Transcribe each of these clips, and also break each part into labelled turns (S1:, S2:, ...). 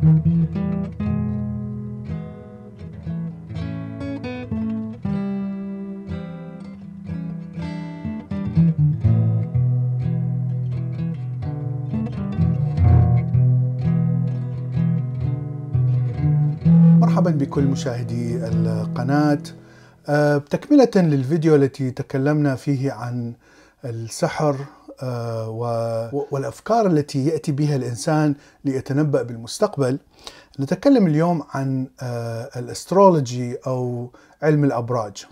S1: مرحبا بكل مشاهدي القناة آه، تكملة للفيديو التي تكلمنا فيه عن السحر آه، والافكار التي ياتي بها الانسان ليتنبا بالمستقبل نتكلم اليوم عن آه، الاسترولوجي او علم الابراج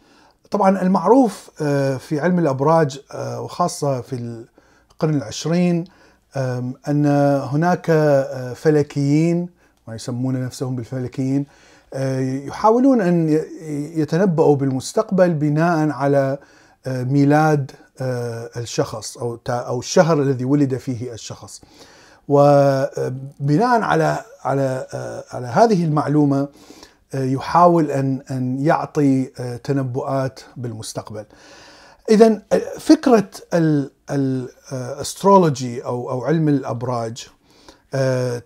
S1: طبعا المعروف آه، في علم الابراج وخاصه في القرن العشرين ان هناك فلكيين ما يسمون نفسهم بالفلكيين يحاولون ان يتنبؤوا بالمستقبل بناء على ميلاد آه، الشخص او او الشهر الذي ولد فيه الشخص. وبناء على على آه، على هذه المعلومه آه، يحاول ان ان يعطي تنبؤات بالمستقبل. اذا فكره الاسترولوجي او او علم الابراج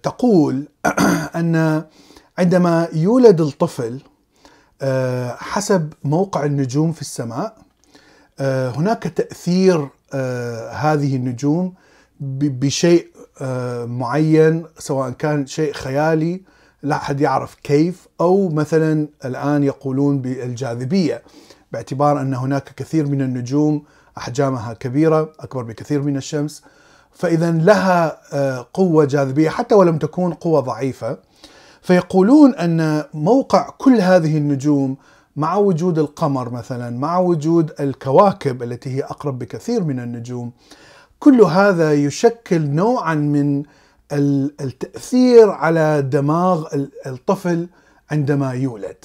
S1: تقول ان عندما يولد الطفل حسب موقع النجوم في السماء آه، هناك تاثير آه، هذه النجوم بشيء آه، معين سواء كان شيء خيالي لا احد يعرف كيف او مثلا الان يقولون بالجاذبيه باعتبار ان هناك كثير من النجوم احجامها كبيره اكبر بكثير من الشمس فاذا لها قوه جاذبيه حتى ولم تكون قوه ضعيفه فيقولون ان موقع كل هذه النجوم مع وجود القمر مثلا مع وجود الكواكب التي هي اقرب بكثير من النجوم كل هذا يشكل نوعا من التاثير على دماغ الطفل عندما يولد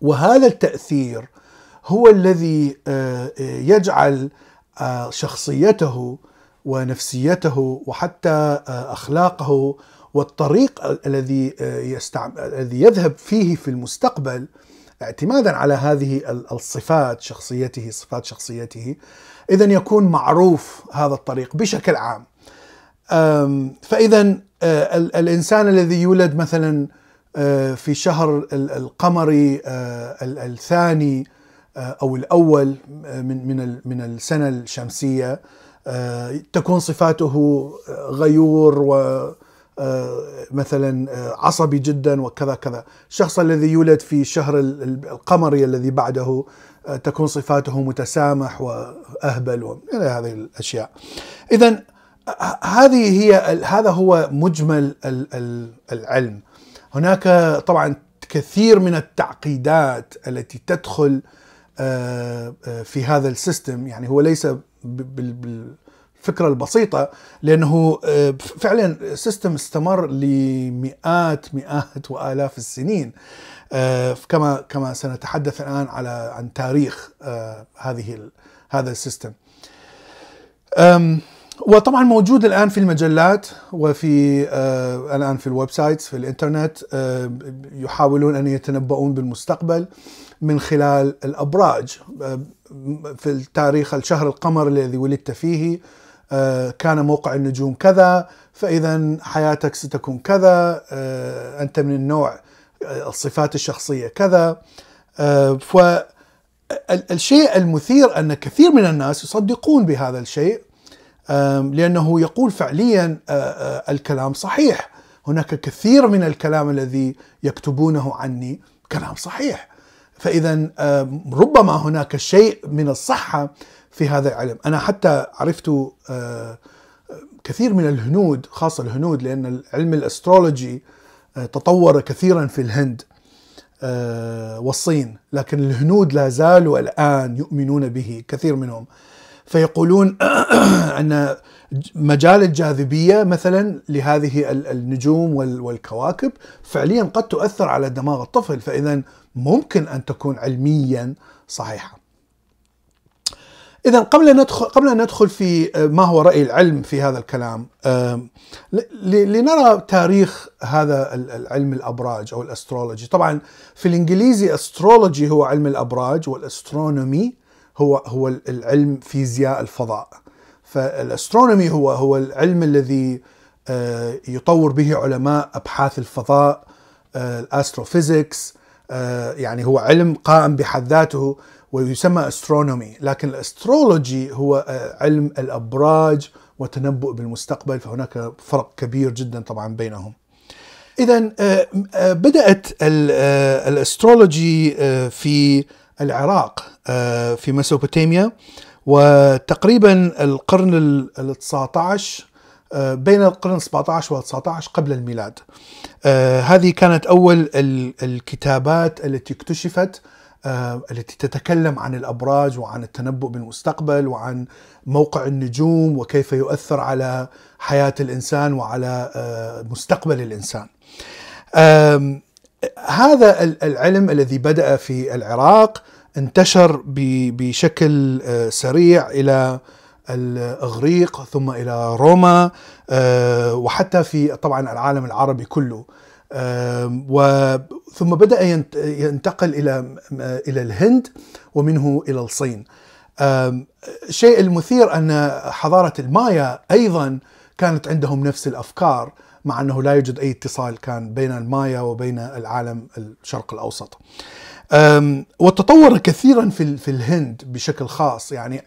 S1: وهذا التاثير هو الذي آه، يجعل آه، شخصيته ونفسيته وحتى آه، اخلاقه والطريق الذي آه، الذي يذهب فيه في المستقبل اعتمادا على هذه الصفات شخصيته صفات شخصيته اذا يكون معروف هذا الطريق بشكل عام فاذا آه، الانسان الذي يولد مثلا آه، في شهر القمري الثاني او الاول من من من السنه الشمسيه تكون صفاته غيور آه، مثلا آه، عصبي جدا وكذا كذا الشخص الذي يولد في شهر القمري الذي بعده آه، تكون صفاته متسامح واهبل والى هذه الاشياء اذا هذه هي هذا هو مجمل العلم هناك طبعا كثير من التعقيدات التي تدخل في هذا السيستم يعني هو ليس بال الفكرة البسيطة لأنه آه، فعلا سيستم استمر لمئات مئات وآلاف السنين آه، كما كما سنتحدث الآن على عن تاريخ آه، هذه هذا السيستم وطبعا موجود الان في المجلات وفي آه الان في الويب سايتس في الانترنت آه يحاولون ان يتنبؤون بالمستقبل من خلال الابراج آه في التاريخ الشهر القمر الذي ولدت فيه آه، كان موقع النجوم كذا فاذا حياتك ستكون كذا آه، انت من النوع آه، الصفات الشخصيه كذا فالشيء المثير ان كثير من الناس يصدقون بهذا الشيء لانه يقول فعليا الكلام صحيح هناك كثير من الكلام الذي يكتبونه عني كلام صحيح فاذا ربما هناك شيء من الصحه في هذا العلم انا حتى عرفت كثير من الهنود خاصه الهنود لان علم الاسترولوجي آه، تطور كثيرا في الهند آه، والصين لكن الهنود لا زالوا الآن يؤمنون به كثير منهم فيقولون أن مجال الجاذبيه مثلا لهذه النجوم والكواكب فعليا قد تؤثر على دماغ الطفل فاذا ممكن ان تكون علميا صحيحه. اذا قبل ان ندخل قبل ان ندخل في آه، ما هو راي العلم في هذا الكلام لنرى تاريخ هذا العلم الابراج او الاسترولوجي طبعا في الانجليزي استرولوجي هو علم الابراج والاسترونومي هو هو العلم فيزياء الفضاء فالاسترونومي هو هو العلم الذي آه، يطور به علماء ابحاث الفضاء آه، الاستروفيزيكس آه، يعني هو علم قائم بحد ذاته ويسمى استرونومي لكن الاسترولوجي هو علم الابراج وتنبؤ بالمستقبل فهناك فرق كبير جدا طبعا بينهم اذا بدات الاسترولوجي في العراق في ميسوبوتاميا وتقريبا القرن ال 19 آه، بين القرن 17 و 19 قبل الميلاد آه، هذه كانت أول الكتابات التي اكتشفت آه، التي تتكلم عن الابراج وعن التنبؤ بالمستقبل وعن موقع النجوم وكيف يؤثر على حياه الانسان وعلى مستقبل الانسان. هذا العلم الذي بدا في العراق انتشر بشكل آه، سريع الى الاغريق ثم الى روما آه، وحتى في طبعا العالم العربي كله ثم بدا ينتقل الى الى الهند ومنه الى الصين الشيء المثير ان حضاره المايا ايضا كانت عندهم نفس الافكار مع انه لا يوجد اي اتصال كان بين المايا وبين العالم الشرق الاوسط. وتطور كثيرا في في الهند بشكل خاص يعني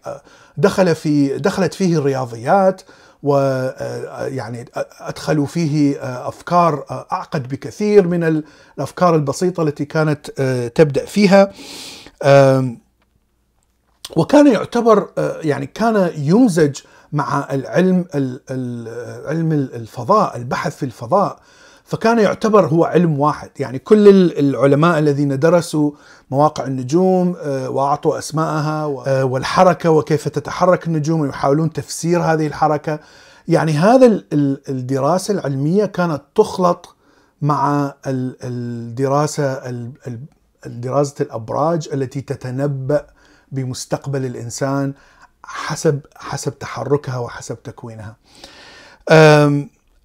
S1: دخل في دخلت فيه الرياضيات ويعني ادخلوا فيه افكار اعقد بكثير من الافكار البسيطه التي كانت تبدا فيها وكان يعتبر يعني كان يمزج مع العلم علم الفضاء البحث في الفضاء فكان يعتبر هو علم واحد يعني كل العلماء الذين درسوا مواقع النجوم آه، واعطوا اسماءها آه، والحركه وكيف تتحرك النجوم ويحاولون تفسير هذه الحركه يعني هذا الدراسه العلميه كانت تخلط مع الدراسه دراسه الابراج التي تتنبأ بمستقبل الانسان حسب حسب تحركها وحسب تكوينها.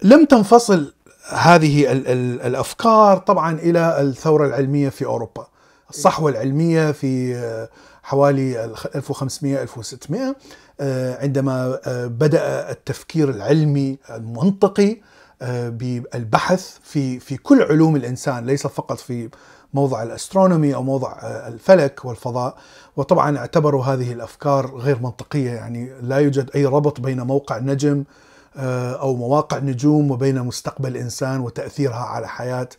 S1: لم تنفصل هذه الـ الـ الافكار طبعا الى الثوره العلميه في اوروبا الصحوه العلميه في آه، حوالي 1500 1600 آه، عندما آه، بدا التفكير العلمي المنطقي بالبحث في في كل علوم الانسان ليس فقط في موضع الاسترونومي او موضع الفلك والفضاء وطبعا اعتبروا هذه الافكار غير منطقيه يعني لا يوجد اي ربط بين موقع نجم آه، او مواقع نجوم وبين مستقبل الانسان وتاثيرها على حياه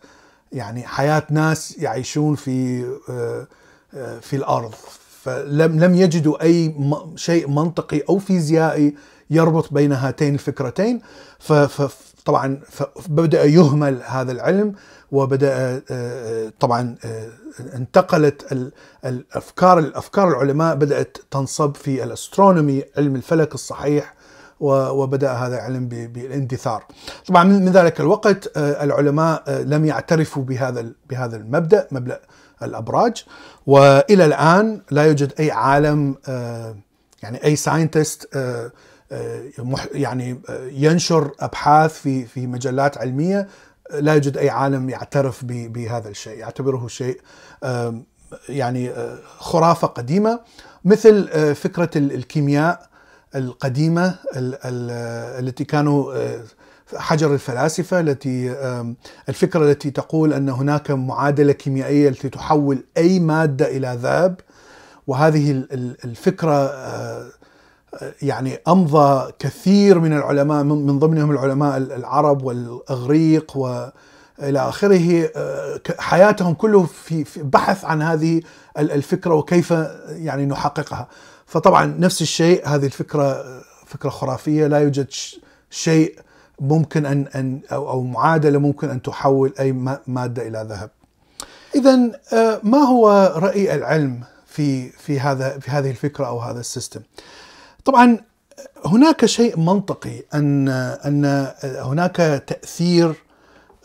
S1: يعني حياه ناس يعيشون في آه، آه، في الارض فلم لم يجدوا اي شيء منطقي او فيزيائي يربط بين هاتين الفكرتين فطبعا بدا يهمل هذا العلم وبدا طبعا انتقلت الافكار الافكار العلماء بدات تنصب في الاسترونومي علم الفلك الصحيح وبدأ هذا العلم بالاندثار طبعا من ذلك الوقت آه، العلماء آه، لم يعترفوا بهذا بهذا المبدأ مبدأ الأبراج وإلى الآن لا يوجد أي عالم آه، يعني أي ساينتست يعني ينشر أبحاث في في مجلات علمية لا يوجد أي عالم يعترف بهذا الشيء يعتبره شيء يعني خرافة قديمة مثل فكرة الكيمياء القديمة التي كانوا آه، حجر الفلاسفة التي الفكرة التي تقول أن هناك معادلة كيميائية التي تحول أي مادة إلى ذهب وهذه الفكرة آه، يعني أمضى كثير من العلماء من ضمنهم العلماء العرب والأغريق و إلى آخره آه، حياتهم كله في بحث عن هذه الفكرة وكيف يعني نحققها فطبعا نفس الشيء هذه الفكره فكره خرافيه لا يوجد شيء ممكن ان ان او, أو معادله ممكن ان تحول اي ماده الى ذهب. اذا آه، ما هو راي العلم في في هذا في هذه الفكره او هذا السيستم؟ طبعا هناك شيء منطقي ان ان آه، هناك تاثير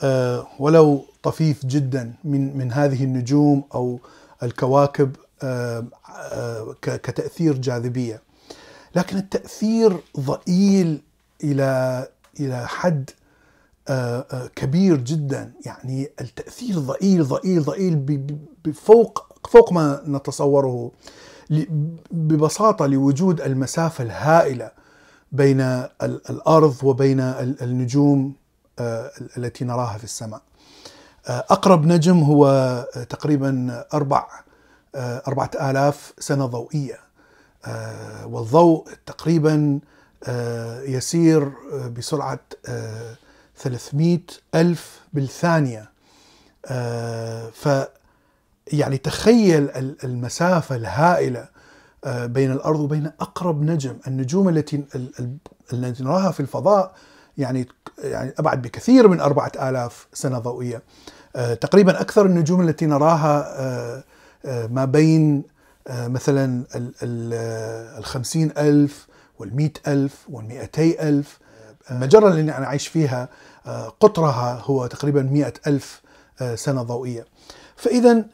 S1: آه، ولو طفيف جدا من من هذه النجوم او الكواكب آه، آه، كتاثير جاذبيه لكن التاثير ضئيل الى الى حد آه، كبير جدا يعني التاثير ضئيل ضئيل ضئيل بفوق فوق ما نتصوره ببساطه لوجود المسافه الهائله بين الارض وبين النجوم التي نراها في السماء. اقرب نجم هو تقريبا اربع 4000 آه، سنة ضوئية آه، والضوء تقريبا آه، يسير بسرعة 300 ألف بالثانية ف يعني تخيل المسافة الهائلة بين الأرض وبين أقرب نجم النجوم التي التي نراها في الفضاء يعني يعني أبعد بكثير من 4000 سنة ضوئية تقريبا أكثر النجوم التي نراها آه، ما بين آه، مثلا آه، الخمسين ألف والمئة ألف والمئتي ألف المجرة اللي أنا عايش فيها قطرها هو تقريبا مئة ألف سنة ضوئية فإذا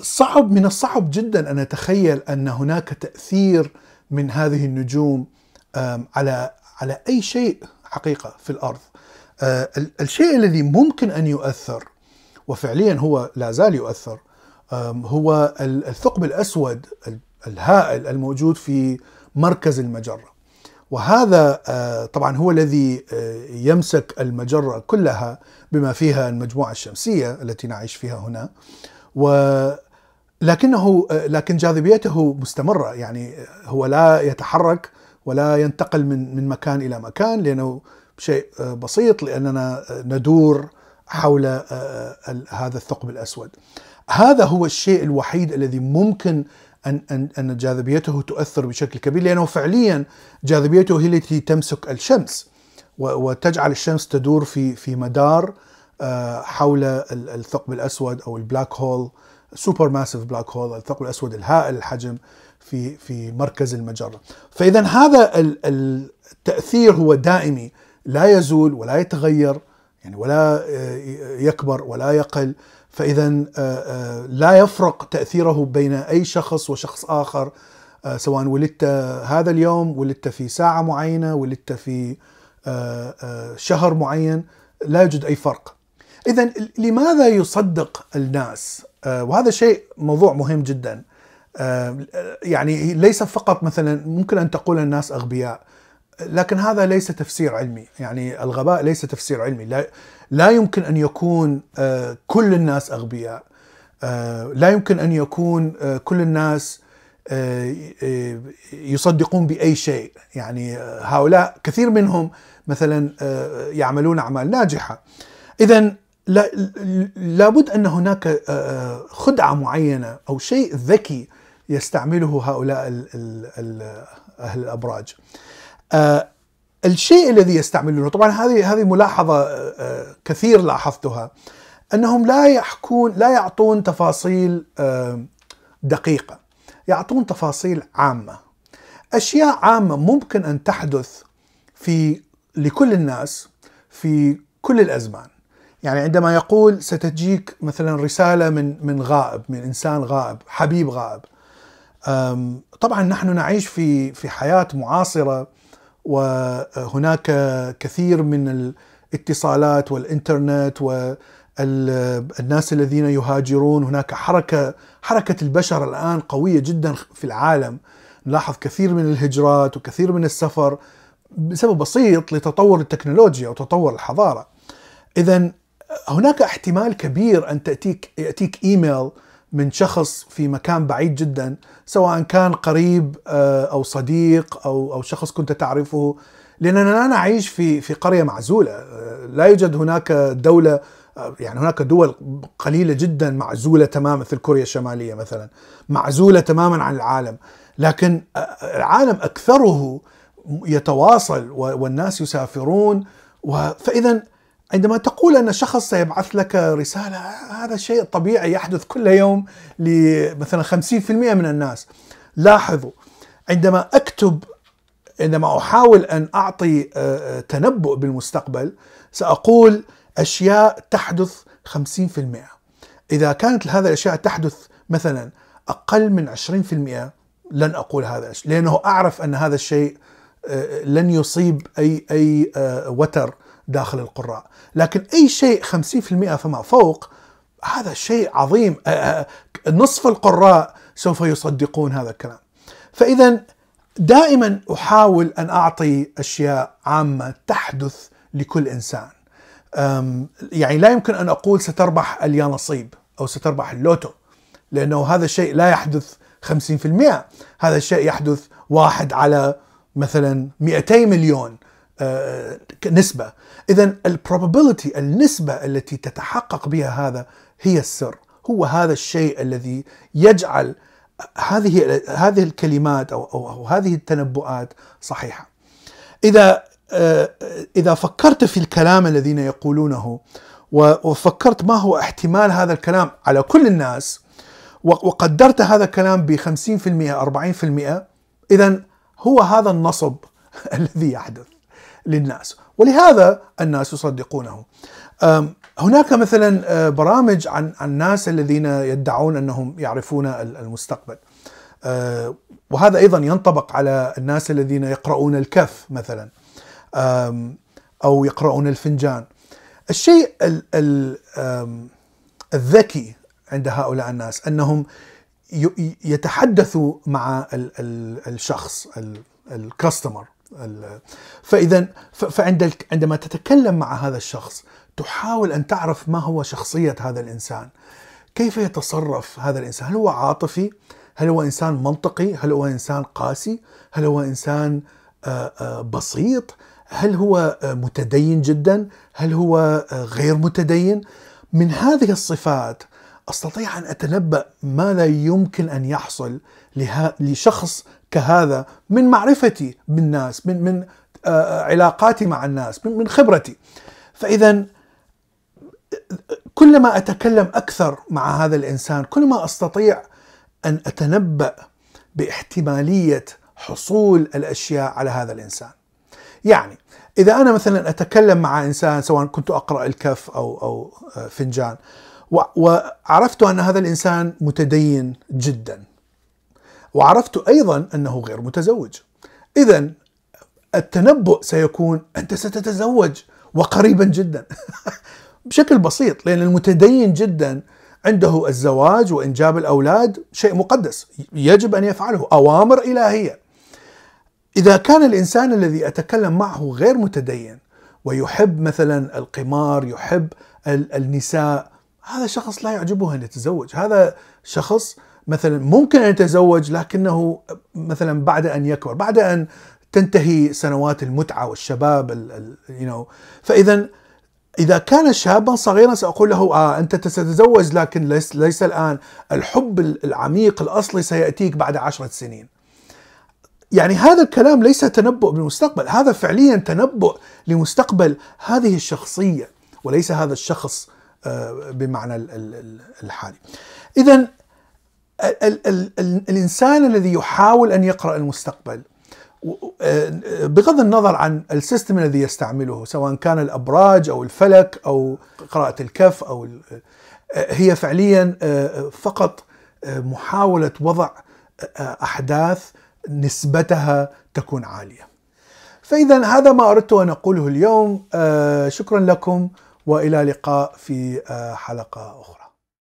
S1: صعب من الصعب جدا أن أتخيل أن هناك تأثير من هذه النجوم على على أي شيء حقيقة في الأرض الشيء الذي ممكن أن يؤثر وفعليا هو لا زال يؤثر هو الثقب الأسود الهائل الموجود في مركز المجرة وهذا أه، طبعا هو الذي أه، يمسك المجرة كلها بما فيها المجموعة الشمسية التي نعيش فيها هنا و لكنه أه، لكن جاذبيته مستمرة يعني هو لا يتحرك ولا ينتقل من من مكان إلى مكان لأنه شيء بسيط لأننا ندور حول آه، آه، هذا الثقب الاسود. هذا هو الشيء الوحيد الذي ممكن ان ان ان جاذبيته تؤثر بشكل كبير لانه فعليا جاذبيته هي التي تمسك الشمس وتجعل الشمس تدور في في مدار آه، حول الثقب الاسود او البلاك هول سوبر ماسيف بلاك هول الثقب الاسود الهائل الحجم في في مركز المجره فاذا هذا التاثير هو دائمي لا يزول ولا يتغير يعني ولا آه، يكبر ولا يقل فاذا آه، آه، لا يفرق تاثيره بين اي شخص وشخص اخر سواء ولدت هذا اليوم ولدت في ساعه معينه ولدت في شهر معين لا يوجد اي فرق اذا لماذا يصدق الناس وهذا شيء موضوع مهم جدا يعني ليس فقط مثلا ممكن ان تقول الناس اغبياء لكن هذا ليس تفسير علمي يعني الغباء ليس تفسير علمي لا, لا يمكن أن يكون آه، كل الناس أغبياء آه، لا يمكن أن يكون آه، كل الناس يصدقون بأي شيء يعني هؤلاء كثير منهم مثلا يعملون أعمال ناجحة إذا لابد أن هناك خدعة معينة أو شيء ذكي يستعمله هؤلاء أهل الأبراج آه، الشيء الذي يستعملونه طبعا هذه هذه ملاحظه آه، آه، كثير لاحظتها انهم لا يحكون لا يعطون تفاصيل دقيقه يعطون تفاصيل عامه اشياء عامه ممكن ان تحدث في لكل الناس في كل الازمان يعني عندما يقول ستجيك مثلا رساله من من غائب من انسان غائب حبيب غائب طبعا نحن نعيش في في حياه معاصره وهناك كثير من الاتصالات والانترنت والناس الذين يهاجرون هناك حركه حركه البشر الان قويه جدا في العالم نلاحظ كثير من الهجرات وكثير من السفر بسبب بسيط لتطور التكنولوجيا وتطور الحضاره. اذا هناك احتمال كبير ان تاتيك ياتيك ايميل من شخص في مكان بعيد جدا سواء كان قريب آه، او صديق او او شخص كنت تعرفه لاننا لا نعيش في في قريه معزوله آه، لا يوجد هناك دوله آه، يعني هناك دول قليله جدا معزوله تماما مثل كوريا الشماليه مثلا معزوله تماما عن العالم لكن العالم اكثره يتواصل والناس يسافرون فاذا عندما تقول أن شخص سيبعث لك رسالة هذا شيء طبيعي يحدث كل يوم لمثلا 50% من الناس لاحظوا عندما أكتب عندما أحاول أن أعطي آه، آه، تنبؤ بالمستقبل سأقول أشياء تحدث 50% إذا كانت هذه الأشياء تحدث مثلا أقل من 20% لن أقول هذا لأنه أعرف أن هذا الشيء آه، لن يصيب أي أي وتر داخل القراء لكن أي شيء 50% فما فوق هذا شيء عظيم نصف القراء سوف يصدقون هذا الكلام فإذا دائما أحاول أن أعطي أشياء عامة تحدث لكل إنسان يعني لا يمكن أن أقول ستربح اليانصيب أو ستربح اللوتو لأنه هذا الشيء لا يحدث 50% هذا الشيء يحدث واحد على مثلا 200 مليون نسبة إذا probability النسبة التي تتحقق بها هذا هي السر هو هذا الشيء الذي يجعل هذه هذه الكلمات أو, أو, أو هذه التنبؤات صحيحة إذا آه، إذا فكرت في الكلام الذين يقولونه وفكرت ما هو احتمال هذا الكلام على كل الناس وقدرت هذا الكلام ب 50% 40% إذا هو هذا النصب الذي يحدث للناس ولهذا الناس يصدقونه هناك مثلا برامج عن الناس الذين يدعون انهم يعرفون المستقبل وهذا ايضا ينطبق على الناس الذين يقرؤون الكف مثلا او يقرؤون الفنجان الشيء الذكي عند هؤلاء الناس انهم يتحدثوا مع الشخص الكاستمر فاذا فعند عندما تتكلم مع هذا الشخص تحاول ان تعرف ما هو شخصيه هذا الانسان كيف يتصرف هذا الانسان هل هو عاطفي هل هو انسان منطقي هل هو انسان قاسي هل هو انسان آه، آه، بسيط هل هو آه، متدين جدا هل هو غير متدين من هذه الصفات استطيع ان اتنبا ماذا يمكن ان يحصل لها لشخص كهذا من معرفتي بالناس من من آه، آه، علاقاتي مع الناس من, من خبرتي فاذا كلما اتكلم اكثر مع هذا الانسان كلما استطيع ان اتنبا باحتماليه حصول الاشياء على هذا الانسان يعني اذا انا مثلا اتكلم مع انسان سواء كنت اقرا الكف او او آه، فنجان وعرفت ان هذا الانسان متدين جدا وعرفت ايضا انه غير متزوج اذا التنبؤ سيكون انت ستتزوج وقريبا جدا بشكل بسيط لان المتدين جدا عنده الزواج وانجاب الاولاد شيء مقدس يجب ان يفعله اوامر الهيه اذا كان الانسان الذي اتكلم معه غير متدين ويحب مثلا القمار يحب النساء هذا شخص لا يعجبه ان يتزوج هذا شخص مثلا ممكن ان يتزوج لكنه مثلا بعد ان يكبر بعد ان تنتهي سنوات المتعه والشباب يو نو you know. فاذا اذا كان شابا صغيرا ساقول له اه انت ستتزوج لكن ليس, ليس الان الحب العميق الاصلي سياتيك بعد عشرة سنين يعني هذا الكلام ليس تنبؤ بالمستقبل هذا فعليا تنبؤ لمستقبل هذه الشخصيه وليس هذا الشخص آه، بمعنى الحالي إذا الإنسان الذي يحاول أن يقرأ المستقبل آه، بغض النظر عن السيستم الذي يستعمله سواء كان الابراج او الفلك او قراءه الكف او آه، هي فعليا فقط محاوله وضع احداث نسبتها تكون عاليه. فاذا هذا ما اردت ان اقوله اليوم شكرا لكم والى لقاء في آه، حلقه اخرى